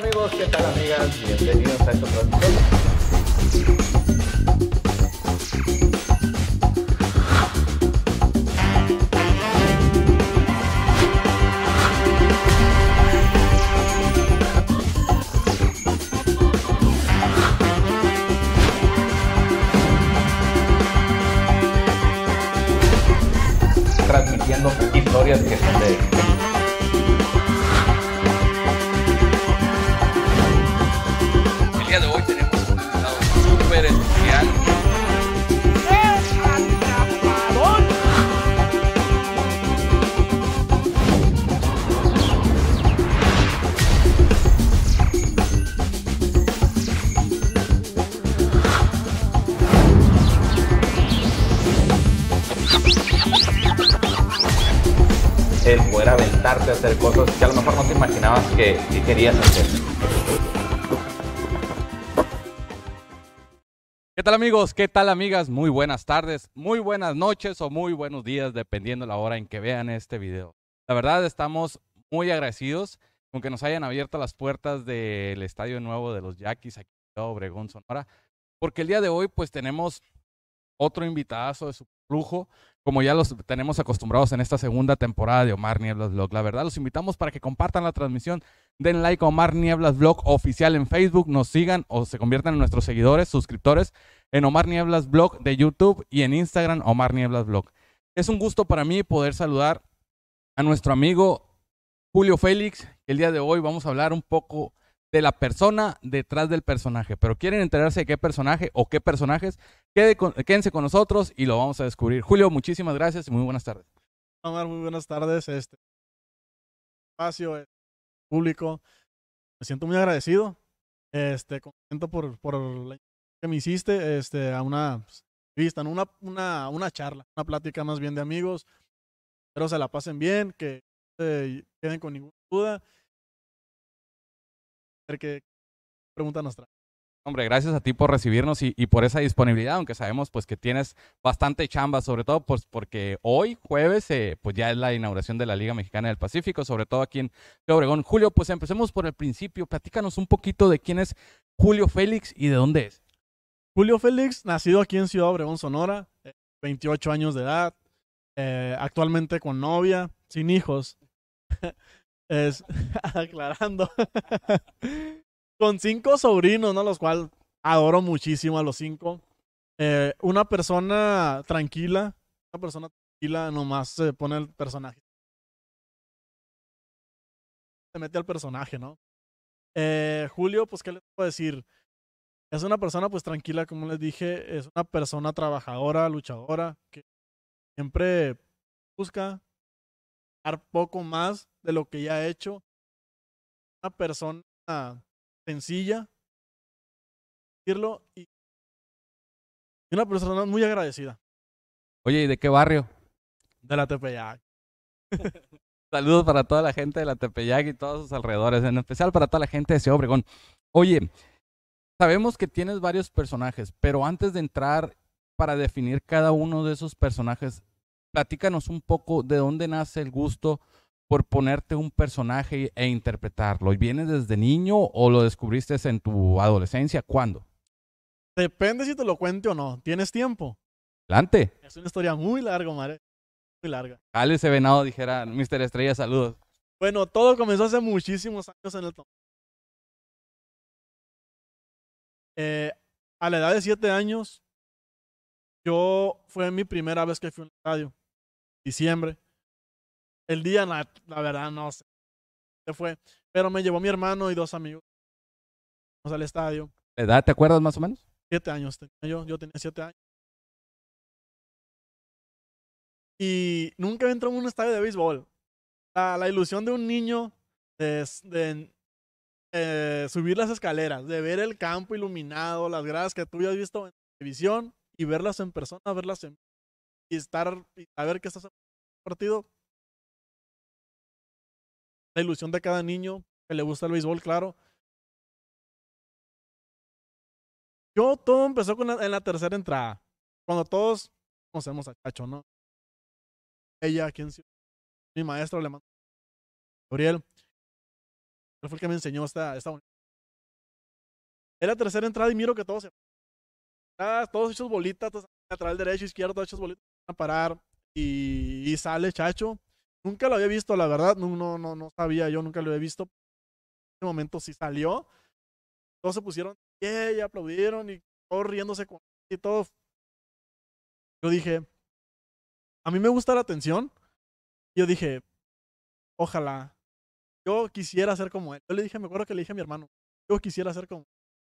amigos? ¿Qué tal amigas? Bienvenidos a estos video cosas que a lo mejor no te imaginabas que, querías hacer. ¿Qué tal amigos? ¿Qué tal amigas? Muy buenas tardes, muy buenas noches o muy buenos días, dependiendo la hora en que vean este video. La verdad estamos muy agradecidos con que nos hayan abierto las puertas del Estadio Nuevo de los Yaquis aquí en Obregón, Sonora, porque el día de hoy pues tenemos otro invitadazo de su flujo, como ya los tenemos acostumbrados en esta segunda temporada de Omar Nieblas Vlog. La verdad, los invitamos para que compartan la transmisión, den like a Omar Nieblas Vlog oficial en Facebook, nos sigan o se conviertan en nuestros seguidores, suscriptores en Omar Nieblas Vlog de YouTube y en Instagram Omar Nieblas Vlog. Es un gusto para mí poder saludar a nuestro amigo Julio Félix. El día de hoy vamos a hablar un poco de la persona detrás del personaje. Pero quieren enterarse de qué personaje o qué personajes, quédense con nosotros y lo vamos a descubrir. Julio, muchísimas gracias y muy buenas tardes. Omar, muy buenas tardes. Este espacio, eh, público. Me siento muy agradecido. Este, contento por, por que me hiciste este, a una pues, vista, una, una, una charla, una plática más bien de amigos. Espero se la pasen bien, que se eh, queden con ninguna duda ver Hombre, gracias a ti por recibirnos y, por esa disponibilidad, aunque sabemos pues que tienes bastante chamba, sobre todo pues, porque hoy, jueves, eh, pues ya es la inauguración de la Liga Mexicana del Pacífico, sobre todo aquí en Obregón. Julio, pues empecemos por el principio. Platícanos un poquito de quién es Julio Félix y de dónde es. Julio Félix, nacido aquí en Ciudad Obregón, Sonora, 28 eh, años de edad, eh, actualmente con novia, sin hijos. Es, aclarando. Con cinco sobrinos, ¿no? Los cuales adoro muchísimo a los cinco. Eh, una persona tranquila, una persona tranquila nomás se pone el personaje. Se mete al personaje, ¿no? Eh, Julio, pues, ¿qué les puedo decir? Es una persona, pues, tranquila, como les dije. Es una persona trabajadora, luchadora, que siempre busca poco más de lo que ya ha hecho. Una persona sencilla, decirlo, y una persona muy agradecida. Oye, ¿y de qué barrio? De la Tepeyac. Saludos para toda la gente de la Tepeyac y todos sus alrededores, en especial para toda la gente de Ciudad Obregón. Oye, sabemos que tienes varios personajes, pero antes de entrar para definir cada uno de esos personajes, platícanos un poco de dónde nace el gusto por ponerte un personaje e interpretarlo. ¿Vienes desde niño o lo descubriste en tu adolescencia? ¿Cuándo? Depende si te lo cuente o no. ¿Tienes tiempo? Adelante. Es una historia muy larga, madre. Eh. Muy larga. Alex venado, dijera Mr. Estrella, saludos. Bueno, todo comenzó hace muchísimos años en el eh, a la edad de siete años, yo fue mi primera vez que fui a un estadio diciembre. El día, la, verdad, no sé. Se fue. Pero me llevó mi hermano y dos amigos. Vamos al estadio. edad te acuerdas más o menos? Siete años tenía yo. Yo tenía siete años. Y nunca he entrado en un estadio de béisbol. La, la ilusión de un niño de, de eh, subir las escaleras, de ver el campo iluminado, las gradas que tú ya has visto en televisión y verlas en persona, verlas en y estar y ver qué estás en el partido. La ilusión de cada niño que le gusta el béisbol, claro. Yo todo empezó con en la tercera entrada. Cuando todos conocemos a Cacho, ¿no? Ella, quien mi maestro le mandó. Gabriel. Él fue el que me enseñó esta, esta bonita. era tercera entrada y miro que todos se. Ah, todos hechos bolitas, todos lateral derecho, izquierdo, hechos bolitas a parar y, sale Chacho. Nunca lo había visto, la verdad, no, no, no, no sabía, yo nunca lo había visto. En ese momento sí salió. Todos se pusieron y aplaudieron y todos riéndose con y todo. Yo dije, a mí me gusta la atención. Yo dije, ojalá, yo quisiera ser como él. Yo le dije, me acuerdo que le dije a mi hermano, yo quisiera ser como él.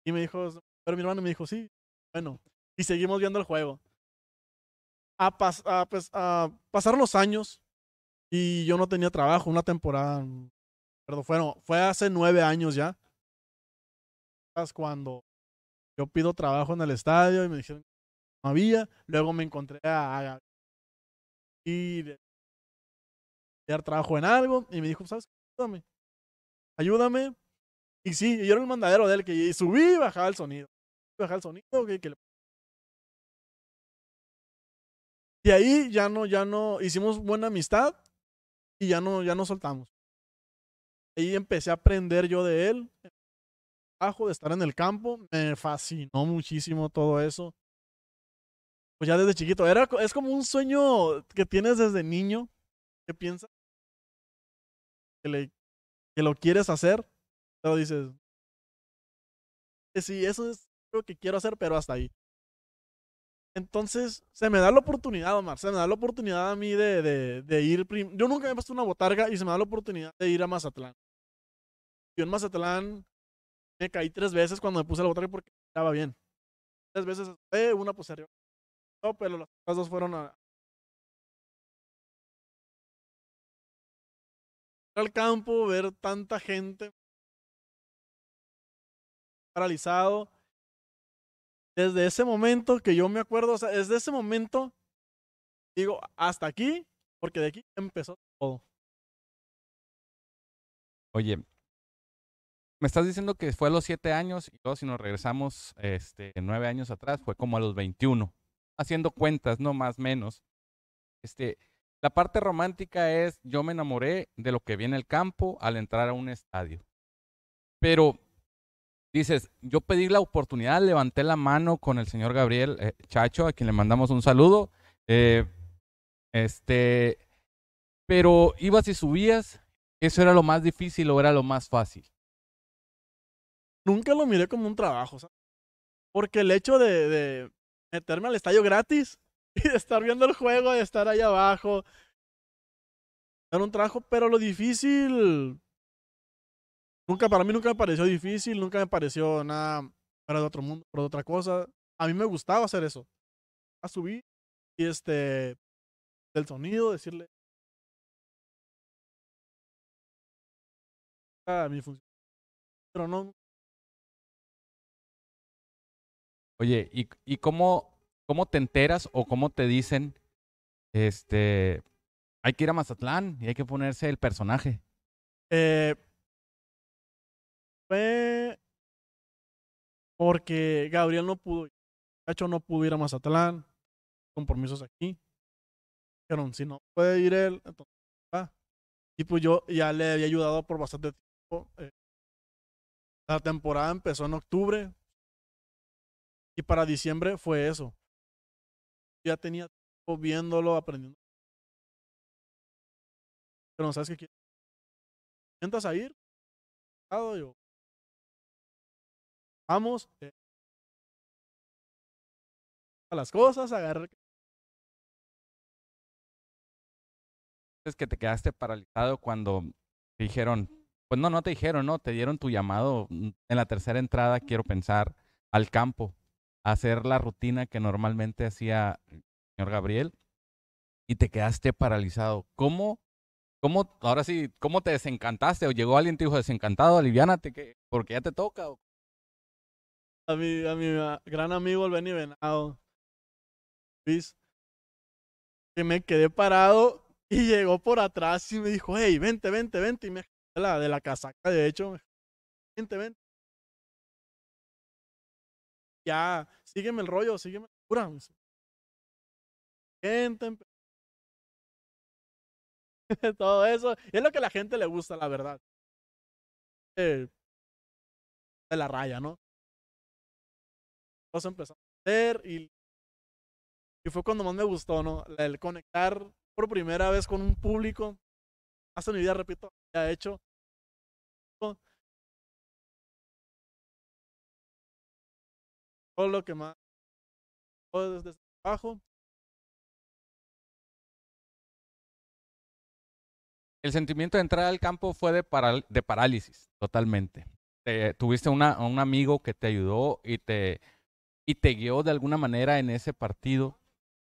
Y me dijo, pero mi hermano me dijo, sí, bueno. Y seguimos viendo el juego a, pues, a, pasar los años y yo no tenía trabajo, una temporada, perdón, fue, fue hace nueve años ya, cuando yo pido trabajo en el estadio y me dijeron que no había, luego me encontré a, a y dar trabajo en algo y me dijo, ¿sabes Ayúdame, ayúdame. Y sí, yo era el mandadero de él que subí y bajaba el sonido, bajaba el sonido, que, que le Y ahí ya no, ya no, hicimos buena amistad y ya no, ya no soltamos. Ahí empecé a aprender yo de él, de estar en el campo, me fascinó muchísimo todo eso. Pues ya desde chiquito, era, es como un sueño que tienes desde niño, que piensas que, le, que lo quieres hacer, pero dices, que sí, eso es lo que quiero hacer, pero hasta ahí. Entonces, se me da la oportunidad, Omar, se me da la oportunidad a mí de, de, de ir. Yo nunca me he puesto una botarga y se me da la oportunidad de ir a Mazatlán. Yo en Mazatlán me caí tres veces cuando me puse la botarga porque estaba bien. Tres veces, eh, una pues arriba. No, pero las otras dos fueron a, al campo, ver tanta gente paralizado desde ese momento que yo me acuerdo, o sea, desde ese momento, digo, hasta aquí, porque de aquí empezó todo. Oye, me estás diciendo que fue a los siete años y todos si nos regresamos este, años atrás, fue como a los 21, haciendo cuentas, no más, menos. Este, la parte romántica es, yo me enamoré de lo que viene el campo al entrar a un estadio. Pero Dices, yo pedí la oportunidad, levanté la mano con el señor Gabriel eh, Chacho, a quien le mandamos un saludo. Eh, este, pero ibas y subías, eso era lo más difícil o era lo más fácil. Nunca lo miré como un trabajo, Porque el hecho de, de meterme al estadio gratis y de estar viendo el juego, de estar ahí abajo, era un trabajo, pero lo difícil Nunca, para mí nunca me pareció difícil, nunca me pareció nada para de otro mundo, para de otra cosa. A mí me gustaba hacer eso. A subir y este, del sonido, decirle a ah, mi función. Pero no. Oye, ¿y, y cómo, cómo te enteras o cómo te dicen, este, hay que ir a Mazatlán y hay que ponerse el personaje? Eh, fue porque Gabriel no pudo ir. no pudo ir a Mazatlán. Compromisos aquí. pero si no puede ir él, entonces va. Y pues yo ya le había ayudado por bastante tiempo. Eh. la temporada empezó en octubre. Y para diciembre fue eso. Ya tenía tiempo viéndolo, aprendiendo. Pero no sabes qué quieres. a ir? Vamos eh, a las cosas, agarrar. Es que te quedaste paralizado cuando te dijeron, pues no, no te dijeron, no, te dieron tu llamado mm, en la tercera entrada, quiero pensar, al campo, hacer la rutina que normalmente hacía el señor Gabriel y te quedaste paralizado. ¿Cómo? ¿Cómo, ahora sí, cómo te desencantaste? ¿O llegó alguien y te dijo desencantado, aliviánate, que, porque ya te toca? a mi, mi gran amigo el Benny Venado, que me quedé parado y llegó por atrás y me dijo, hey, vente, vente, vente. Y me de la, de la casaca, de hecho, vente, vente. Ya, sígueme el rollo, sígueme la Gente, todo eso. Y es lo que a la gente le gusta, la verdad. Eh, de la raya, ¿no? todos empezamos a hacer y, fue cuando más me gustó, ¿no? El conectar por primera vez con un público. hace mi vida, repito, ya he hecho. Todo lo que más. Todo desde abajo. El sentimiento de entrar al campo fue de, de parálisis, totalmente. tuviste una, un amigo que te ayudó y te, y te guió de alguna manera en ese partido.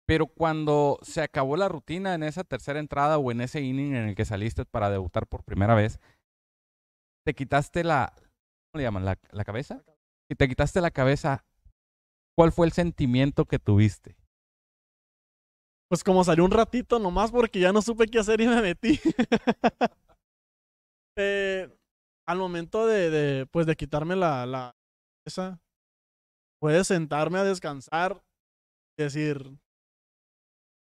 Pero cuando se acabó la rutina en esa tercera entrada o en ese inning en el que saliste para debutar por primera vez, te quitaste la, ¿cómo le llaman? ¿La, la cabeza? Y te quitaste la cabeza. ¿Cuál fue el sentimiento que tuviste? Pues como salió un ratito nomás porque ya no supe qué hacer y me metí. Eh, al momento de, de, pues de quitarme la, la, esa, puedes sentarme a descansar, y decir,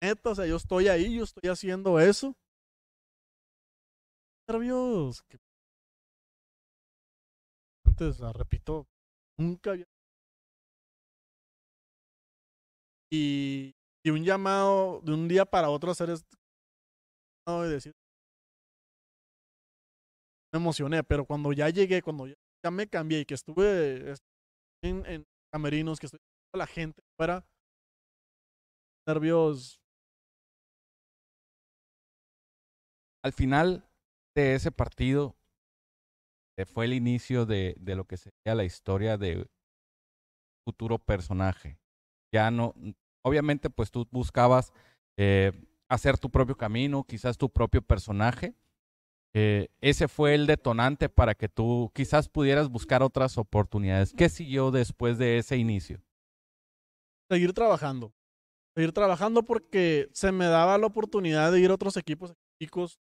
neta, o sea, yo estoy ahí, yo estoy haciendo eso. Nervios. Antes, la repito, nunca había... Y, y un llamado de un día para otro hacer esto y decir me emocioné pero cuando ya llegué cuando ya, me cambié y que estuve en camerinos, que estoy a la gente fuera. Nervios. Al final de ese partido eh, fue el inicio de, lo que sería la historia de futuro personaje. Ya no, obviamente pues tú buscabas eh, hacer tu propio camino, quizás tu propio personaje, eh, ese fue el detonante para que tú quizás pudieras buscar otras oportunidades. ¿Qué siguió después de ese inicio? Seguir trabajando. Seguir trabajando porque se me daba la oportunidad de ir a otros equipos chicos.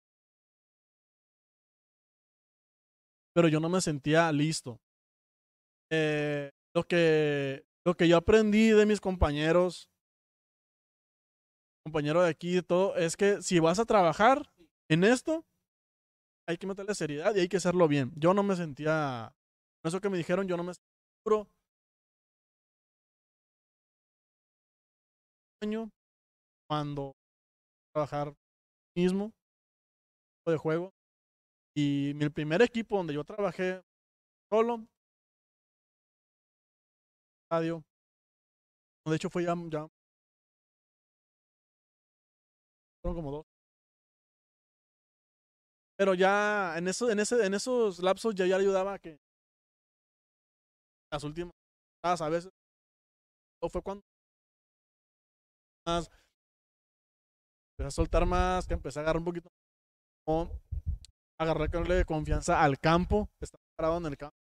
Pero yo no me sentía listo. Eh, lo, que, lo que yo aprendí de mis compañeros, compañero de aquí y todo, es que si vas a trabajar en esto, hay que meterle seriedad y hay que hacerlo bien. Yo no me sentía. Eso que me dijeron, yo no me sentía seguro. cuando trabajar mismo de juego. Y mi primer equipo donde yo trabajé solo, estadio, De hecho, fue ya, ya fueron como dos. Pero ya en, eso, en, ese, en esos lapsos ya, ya ayudaba a que las últimas a veces o fue cuando más empecé a soltar más, que empecé a agarrar un poquito más, agarrarle de confianza al campo, estaba parado en el campo,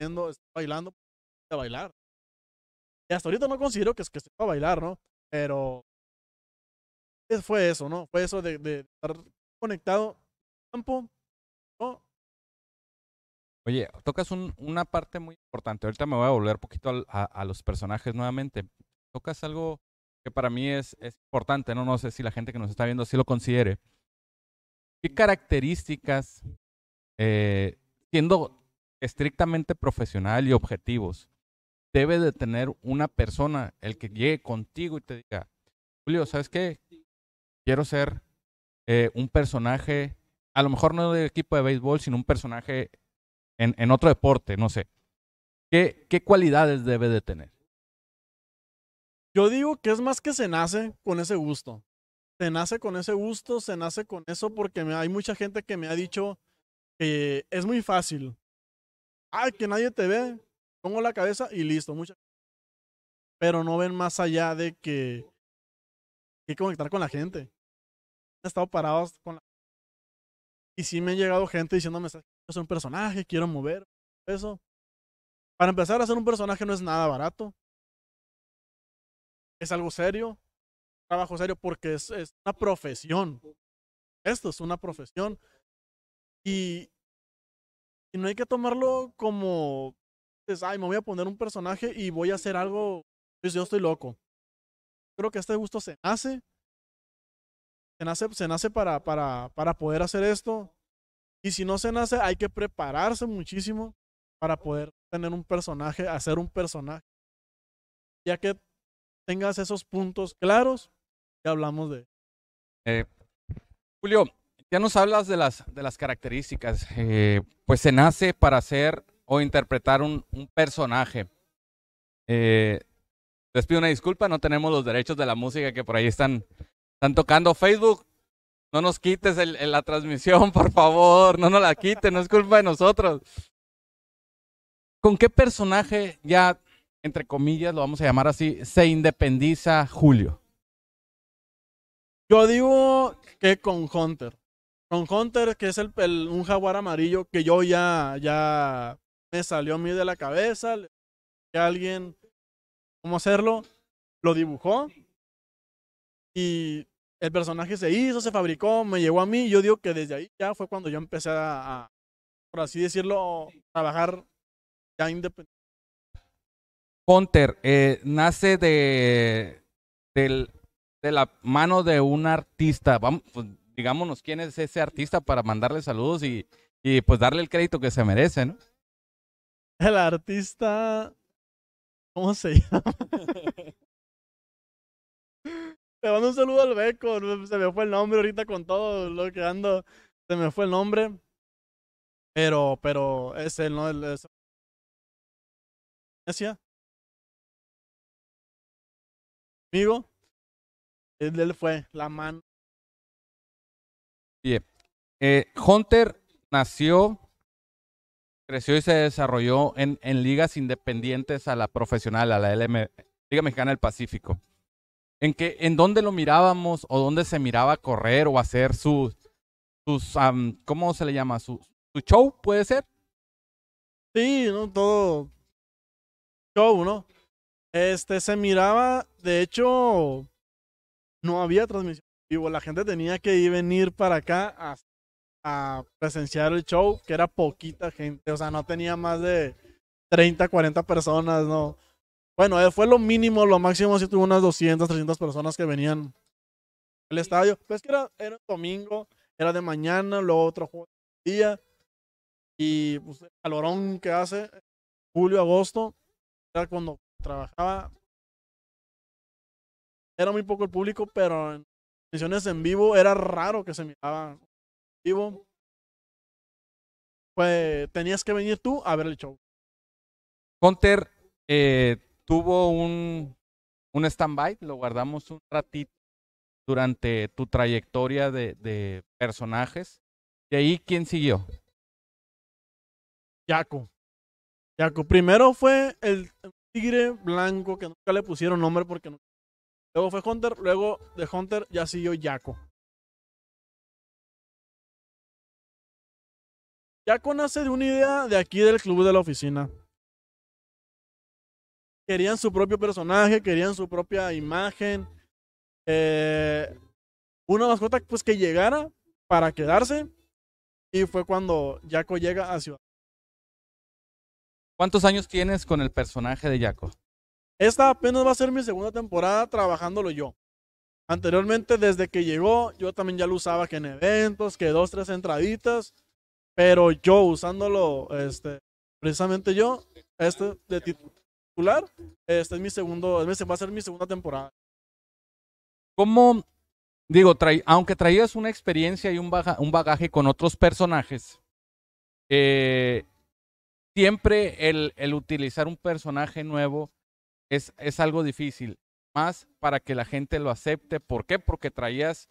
estaba bailando, a bailar. Y hasta ahorita no considero que, es que sepa bailar, ¿no? Pero fue eso, ¿no? Fue eso de estar conectado Oye, tocas una parte muy importante. Ahorita me voy a volver poquito a, a, los personajes nuevamente. Tocas algo que para mí es, importante, ¿no? No sé si la gente que nos está viendo así lo considere. ¿Qué características, eh, siendo estrictamente profesional y objetivos, debe de tener una persona el que llegue contigo y te diga, Julio, ¿sabes qué? Quiero ser eh, un personaje a lo mejor no del equipo de béisbol, sino un personaje en, en otro deporte, no sé. ¿Qué, ¿Qué cualidades debe de tener? Yo digo que es más que se nace con ese gusto. Se nace con ese gusto, se nace con eso, porque hay mucha gente que me ha dicho que es muy fácil. Ay, que nadie te ve, pongo la cabeza y listo. Mucha... Pero no ven más allá de que, que conectar con la gente. He estado parados con la y sí me han llegado gente diciéndome, yo soy un personaje, quiero mover, eso. Para empezar, a hacer un personaje no es nada barato. Es algo serio. Trabajo serio porque es, una profesión. Esto es una profesión. Y, no hay que tomarlo como, ay, me voy a poner un personaje y voy a hacer algo. Pues yo estoy loco. Creo que este gusto se hace se nace, para, para, para poder hacer esto. Y si no se nace, hay que prepararse muchísimo para poder tener un personaje, hacer un personaje. Ya que tengas esos puntos claros, ya hablamos de... Eh, Julio, ya nos hablas de las, de las características. Eh, pues se nace para hacer o interpretar un, personaje. Eh, les pido una disculpa, no tenemos los derechos de la música que por ahí están están tocando Facebook. No nos quites la transmisión, por favor. No nos la quiten, no es culpa de nosotros. ¿Con qué personaje ya, entre comillas, lo vamos a llamar así, se independiza Julio? Yo digo que con Hunter. Con Hunter, que es el, el, un jaguar amarillo que yo ya, ya me salió a mí de la cabeza. Que alguien, ¿cómo hacerlo? Lo dibujó. Y el personaje se hizo, se fabricó, me llegó a mí. Yo digo que desde ahí ya fue cuando yo empecé a, por así decirlo, trabajar ya independiente. Hunter eh, nace de, del, de la mano de un artista. Vamos, pues, digámonos quién es ese artista para mandarle saludos y, y pues darle el crédito que se merece, ¿no? El artista. ¿Cómo se llama? Le mando un saludo al Beco. Se me fue el nombre ahorita con todo lo que ando. Se me fue el nombre. Pero, pero es él, ¿no? El, es... Amigo. Él, él, fue la mano. Bien. Eh, Hunter nació, creció y se desarrolló en, en ligas independientes a la profesional, a la LM, Liga Mexicana del Pacífico en que en dónde lo mirábamos o dónde se miraba correr o hacer sus, sus ¿cómo se le llama? Su, show, puede ser. Sí, no todo show, ¿no? Este se miraba, de hecho, no había transmisión vivo, la gente tenía que ir venir para acá a, a presenciar el show, que era poquita gente, o sea, no tenía más de 30, 40 personas, ¿no? Bueno, fue lo mínimo, lo máximo Si tuvo unas 200, 300 personas que venían al estadio. Pues que era, era domingo, era de mañana, luego otro juego día. Y pues, el calorón que hace, julio, agosto, era cuando trabajaba. Era muy poco el público, pero en misiones en vivo era raro que se miraba en vivo. Pues tenías que venir tú a ver el show. Conter, eh, tuvo un, un stand-by, lo guardamos un ratito durante tu trayectoria de, de personajes. De ahí, ¿quién siguió? Yaco. Yaco. Primero fue el tigre blanco, que nunca le pusieron nombre porque no. Luego fue Hunter, luego de Hunter ya siguió Yaco. Yaco nace de una idea de aquí del club de la oficina querían su propio personaje, querían su propia imagen. Eh, una mascota pues que llegara para quedarse. Y fue cuando Jaco llega a Ciudad. ¿Cuántos años tienes con el personaje de Jaco? Esta apenas va a ser mi segunda temporada trabajándolo yo. Anteriormente, desde que llegó, yo también ya lo usaba que en eventos, que dos, tres entraditas. Pero yo usándolo, este, precisamente yo, este de, este es mi segundo, va a ser mi segunda temporada. ¿Cómo, digo, aunque traías una experiencia y un, un bagaje con otros personajes, eh, siempre el, el, utilizar un personaje nuevo es, es algo difícil, más para que la gente lo acepte. ¿Por qué? Porque traías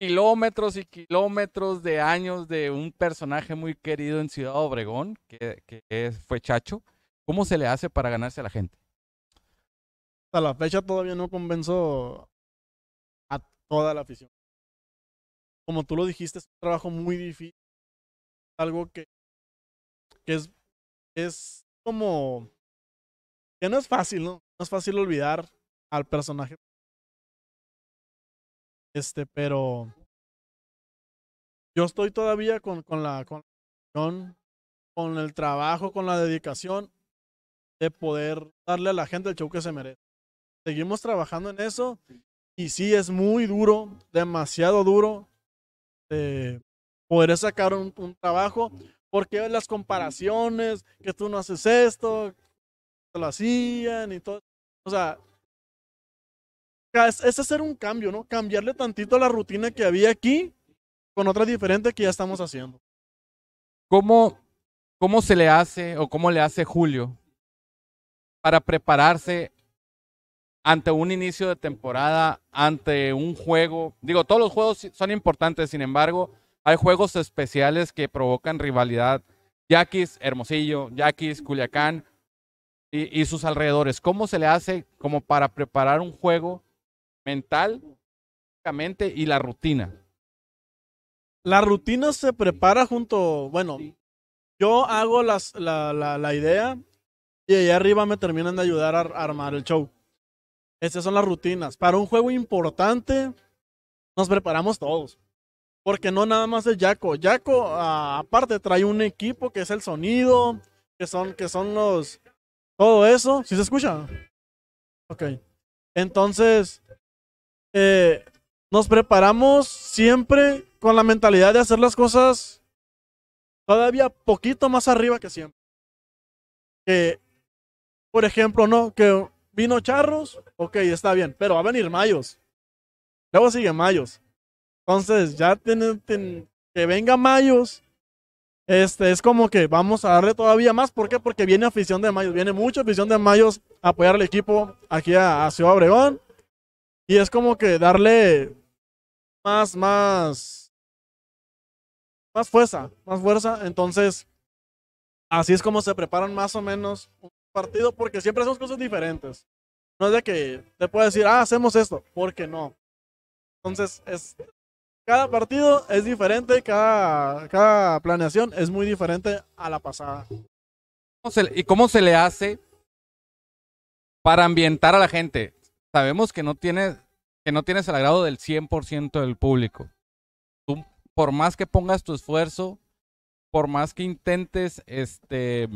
kilómetros y kilómetros de años de un personaje muy querido en Ciudad Obregón, que, que es, fue Chacho. ¿Cómo se le hace para ganarse a la gente? Hasta la fecha todavía no convenzo a toda la afición. Como tú lo dijiste, es un trabajo muy difícil. Algo que, que es, es como... que no es fácil, ¿no? No es fácil olvidar al personaje. Este, pero yo estoy todavía con, con la con, con el trabajo, con la dedicación de poder darle a la gente el show que se merece. Seguimos trabajando en eso y sí es muy duro, demasiado duro eh, poder sacar un, trabajo porque las comparaciones, que tú no haces esto, te lo hacían y todo. O sea, es, hacer un cambio, ¿no? Cambiarle tantito la rutina que había aquí con otra diferente que ya estamos haciendo. ¿Cómo, ¿Cómo se le hace o cómo le hace Julio para prepararse ante un inicio de temporada, ante un juego. Digo, todos los juegos son importantes, sin embargo, hay juegos especiales que provocan rivalidad. Yaquis, Hermosillo, Yaquis, Culiacán y, sus alrededores. ¿Cómo se le hace como para preparar un juego mental y la rutina? La rutina se prepara junto, bueno, yo hago la idea y ahí arriba me terminan de ayudar a, armar el show. Esas son las rutinas. Para un juego importante, nos preparamos todos. Porque no nada más es Jaco. Jaco, aparte, trae un equipo que es el sonido, que son, que son los. Todo eso. si se escucha? Ok. Entonces, eh, nos preparamos siempre con la mentalidad de hacer las cosas todavía poquito más arriba que siempre. Que por ejemplo, ¿no? Que vino Charros, ok, está bien, pero va a venir Mayos. Luego sigue Mayos. Entonces, ya tienen, que venga Mayos. Este, es como que vamos a darle todavía más. ¿Por qué? Porque viene afición de Mayos. Viene mucha afición de Mayos a apoyar al equipo aquí a, Ciudad Obregón. Y es como que darle más, más, más fuerza, más fuerza. Entonces, así es como se preparan más o menos partido porque siempre hacemos cosas diferentes. No es de que te pueda decir, ah, hacemos esto, porque no. Entonces, es, cada partido es diferente, cada, cada planeación es muy diferente a la pasada. ¿Y cómo se le hace para ambientar a la gente? Sabemos que no tienes, que no tienes el agrado del 100% del público. Tú, por más que pongas tu esfuerzo, por más que intentes este,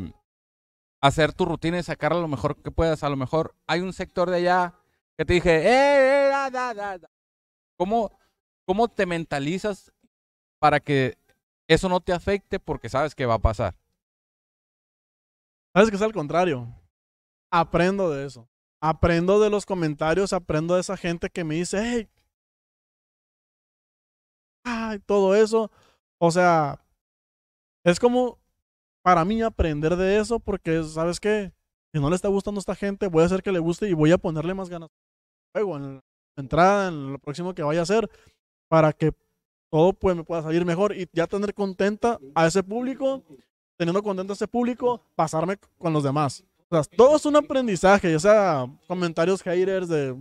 hacer tu rutina y sacarla lo mejor que puedas. A lo mejor hay un sector de allá que te dije, eh, eh, ¿Cómo, ¿Cómo te mentalizas para que eso no te afecte porque sabes que va a pasar? Sabes que es al contrario. Aprendo de eso. Aprendo de los comentarios, aprendo de esa gente que me dice, ay, todo eso. O sea, es como para mí aprender de eso porque, ¿sabes qué? Si no le está gustando a esta gente, voy a hacer que le guste y voy a ponerle más ganas luego en la entrada, en lo próximo que vaya a hacer, para que todo pues, me pueda salir mejor y ya tener contenta a ese público, teniendo contenta a ese público, pasarme con los demás. O sea, todo es un aprendizaje, ya sea comentarios haters de,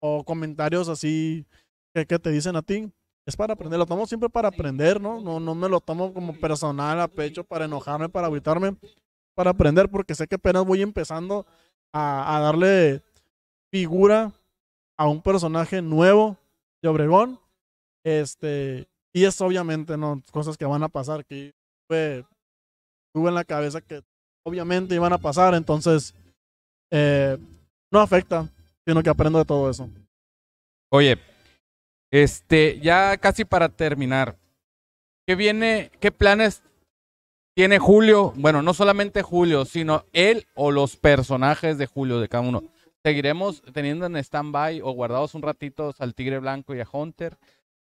o comentarios así que, que te dicen a ti, es para aprender, lo tomo siempre para aprender, ¿no? No, no me lo tomo como personal a pecho para enojarme, para agüitarme, para aprender, porque sé que apenas voy empezando a, a darle figura a un personaje nuevo de Obregón. Este, y es obviamente, ¿no? Cosas que van a pasar, que tuve, tuve en la cabeza que obviamente iban a pasar, entonces eh, no afecta, sino que aprendo de todo eso. Oye, este, ya casi para terminar. ¿Qué viene, qué planes tiene Julio? Bueno, no solamente Julio, sino él o los personajes de Julio de cada uno. Seguiremos teniendo en stand-by o guardados un ratito al Tigre Blanco y a Hunter.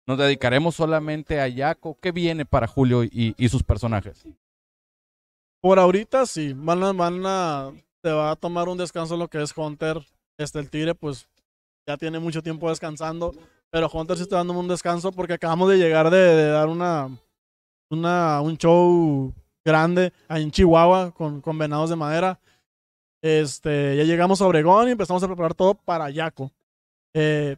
Nos dedicaremos solamente a Yaco. ¿Qué viene para Julio y, sus personajes? Por ahorita sí, van a, van te va a tomar un descanso lo que es Hunter. Este, el Tigre, pues ya tiene mucho tiempo descansando. Pero Hunter sí está dando un descanso porque acabamos de llegar de, de dar una, una, un show grande en Chihuahua con, con venados de madera. Este, ya llegamos a Obregón y empezamos a preparar todo para Yaco. Eh,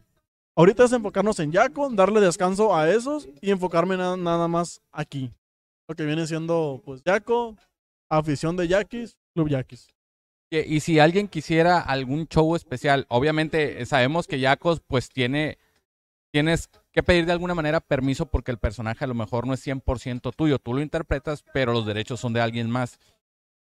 ahorita es enfocarnos en Yaco, darle descanso a esos y enfocarme nada más aquí. Lo que viene siendo, pues, Yaco, afición de Yaquis, Club Yaquis. Y, y si alguien quisiera algún show especial, obviamente eh, sabemos que Yacos, pues, tiene tienes que pedir de alguna manera permiso porque el personaje a lo mejor no es 100% tuyo, tú lo interpretas, pero los derechos son de alguien más.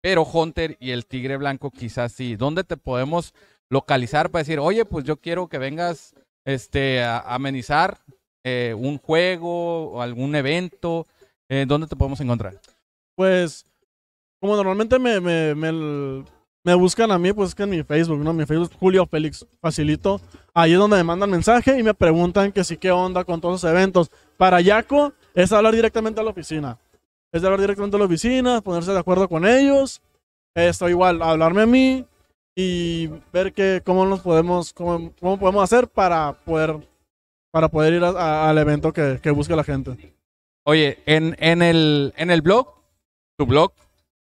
Pero Hunter y el Tigre Blanco quizás sí. ¿Dónde te podemos localizar para decir, oye, pues yo quiero que vengas este, a amenizar eh, un juego o algún evento? Eh, ¿Dónde te podemos encontrar? Pues, como normalmente me, me me buscan a mí, pues que en mi Facebook, ¿no? Mi Facebook, Julio Félix, facilito. Ahí es donde me mandan mensaje y me preguntan que sí, qué onda con todos los eventos. Para Yaco es hablar directamente a la oficina. Es hablar directamente a la oficina, ponerse de acuerdo con ellos. Esto igual, hablarme a mí y ver que cómo nos podemos, cómo, cómo podemos hacer para poder, para poder ir al evento que, que busca la gente. Oye, en, en, el, en el blog, tu blog,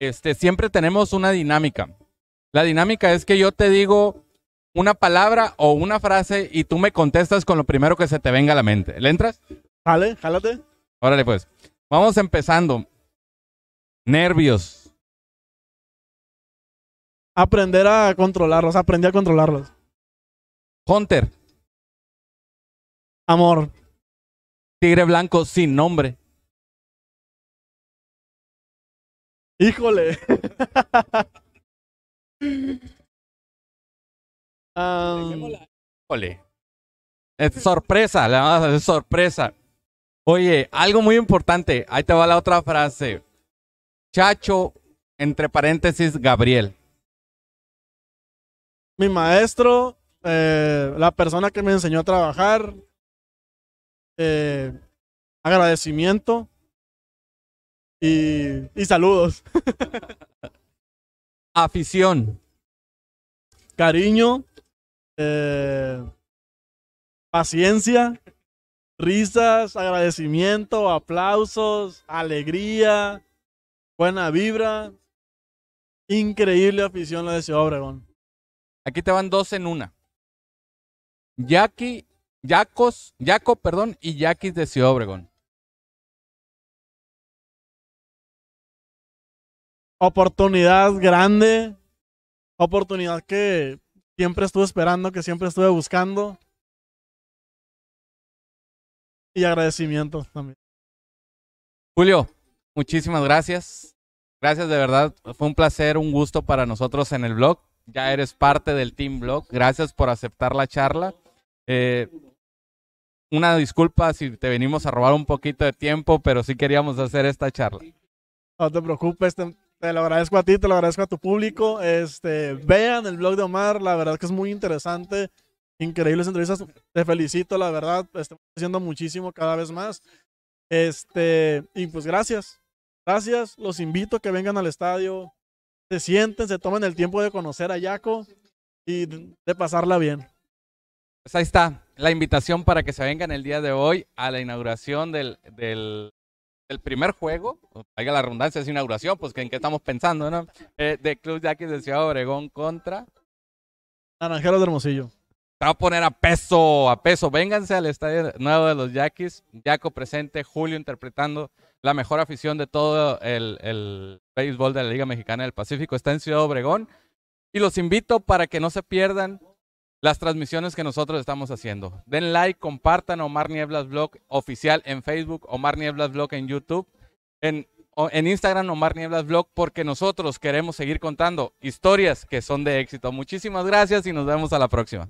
este, siempre tenemos una dinámica. La dinámica es que yo te digo una palabra o una frase y tú me contestas con lo primero que se te venga a la mente. ¿Le entras? Jale, jálate. Órale, pues. Vamos empezando. Nervios. Aprender a controlarlos. Aprendí a controlarlos. Hunter. Amor. Tigre blanco sin nombre. Híjole. Es sorpresa, la vamos a hacer sorpresa. Oye, algo muy importante. Ahí te va la otra frase. Chacho, entre paréntesis, Gabriel. Mi maestro, eh, la persona que me enseñó a trabajar, eh, agradecimiento y saludos. afición, cariño, eh, paciencia, risas, agradecimiento, aplausos, alegría, buena vibra. Increíble afición la de Ciudad Obregón. Aquí te van dos en una. Jackie, Jacos, Jaco, perdón, y Yakis de Ciudad Obregón. oportunidad grande, oportunidad que siempre estuve esperando, que siempre estuve buscando. Y agradecimiento también. Julio, muchísimas gracias. Gracias de verdad. Fue un placer, un gusto para nosotros en el blog. Ya eres parte del Team Blog. Gracias por aceptar la charla. Eh, una disculpa si te venimos a robar un poquito de tiempo, pero sí queríamos hacer esta charla. No te preocupes, te lo agradezco a ti, te lo agradezco a tu público. Este, vean el blog de Omar, la verdad que es muy interesante. Increíbles entrevistas. Te felicito, la verdad. Pues, Estamos haciendo muchísimo cada vez más. Este, y pues gracias. Gracias. Los invito a que vengan al estadio. Se sienten, se tomen el tiempo de conocer a Yaco y de pasarla bien. Pues ahí está la invitación para que se vengan el día de hoy a la inauguración del, del el primer juego, vaya la redundancia, es inauguración, pues en qué estamos pensando, ¿no? Eh, de Club Yaquis de Ciudad Obregón contra... Naranjeros de Hermosillo. Se va a poner a peso, a peso. Vénganse al estadio nuevo de los Yaquis. Yaco presente, Julio interpretando la mejor afición de todo el, el béisbol de la Liga Mexicana del Pacífico. Está en Ciudad Obregón. Y los invito para que no se pierdan las transmisiones que nosotros estamos haciendo. Den like, compartan Omar Nieblas Blog oficial en Facebook, Omar Nieblas Blog en YouTube, en, en Instagram Omar Nieblas Blog, porque nosotros queremos seguir contando historias que son de éxito. Muchísimas gracias y nos vemos a la próxima.